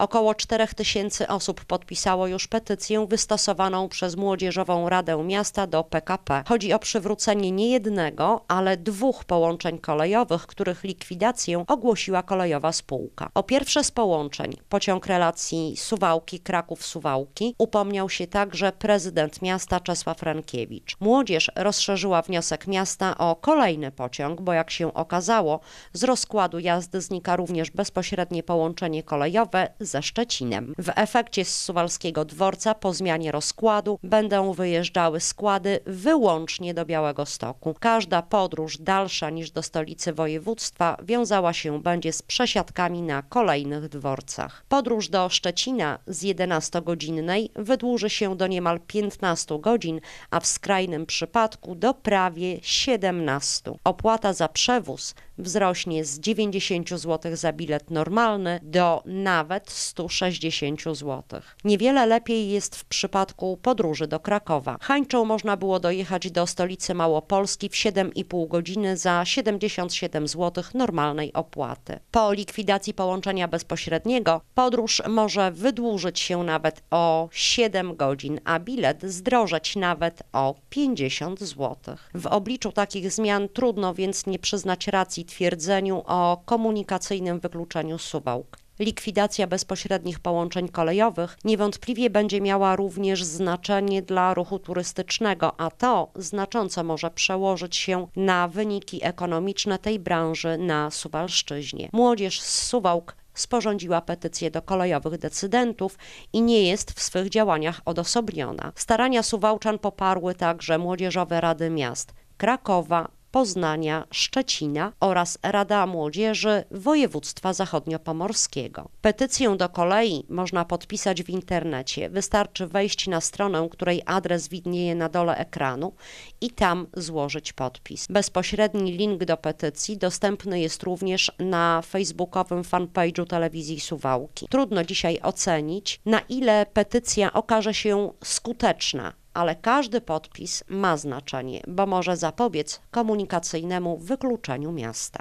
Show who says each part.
Speaker 1: Około 4 tysięcy osób podpisało już petycję wystosowaną przez Młodzieżową Radę Miasta do PKP. Chodzi o przywrócenie nie jednego, ale dwóch połączeń kolejowych, których likwidację ogłosiła kolejowa spółka. O pierwsze z połączeń, pociąg relacji Suwałki-Kraków-Suwałki, upomniał się także prezydent miasta Czesław Rankiewicz. Młodzież rozszerzyła wniosek miasta o kolejny pociąg, bo jak się okazało, z rozkładu jazdy znika również bezpośrednie połączenie kolejowe z ze Szczecinem. W efekcie z Suwalskiego Dworca po zmianie rozkładu będą wyjeżdżały składy wyłącznie do Białego Stoku. Każda podróż dalsza niż do stolicy województwa wiązała się będzie z przesiadkami na kolejnych dworcach. Podróż do Szczecina z 11-godzinnej wydłuży się do niemal 15 godzin, a w skrajnym przypadku do prawie 17. Opłata za przewóz wzrośnie z 90 zł za bilet normalny do nawet 160 zł. Niewiele lepiej jest w przypadku podróży do Krakowa. Hańczą można było dojechać do stolicy Małopolski w 7,5 godziny za 77 zł normalnej opłaty. Po likwidacji połączenia bezpośredniego podróż może wydłużyć się nawet o 7 godzin, a bilet zdrożeć nawet o 50 zł. W obliczu takich zmian trudno więc nie przyznać racji twierdzeniu o komunikacyjnym wykluczeniu Suwałk likwidacja bezpośrednich połączeń kolejowych niewątpliwie będzie miała również znaczenie dla ruchu turystycznego, a to znacząco może przełożyć się na wyniki ekonomiczne tej branży na Suwalszczyźnie. Młodzież z Suwałk sporządziła petycję do kolejowych decydentów i nie jest w swych działaniach odosobniona. Starania Suwałczan poparły także młodzieżowe rady miast Krakowa, Poznania, Szczecina oraz Rada Młodzieży Województwa Zachodniopomorskiego. Petycję do kolei można podpisać w internecie. Wystarczy wejść na stronę, której adres widnieje na dole ekranu i tam złożyć podpis. Bezpośredni link do petycji dostępny jest również na facebookowym fanpage'u telewizji Suwałki. Trudno dzisiaj ocenić, na ile petycja okaże się skuteczna ale każdy podpis ma znaczenie, bo może zapobiec komunikacyjnemu wykluczeniu miasta.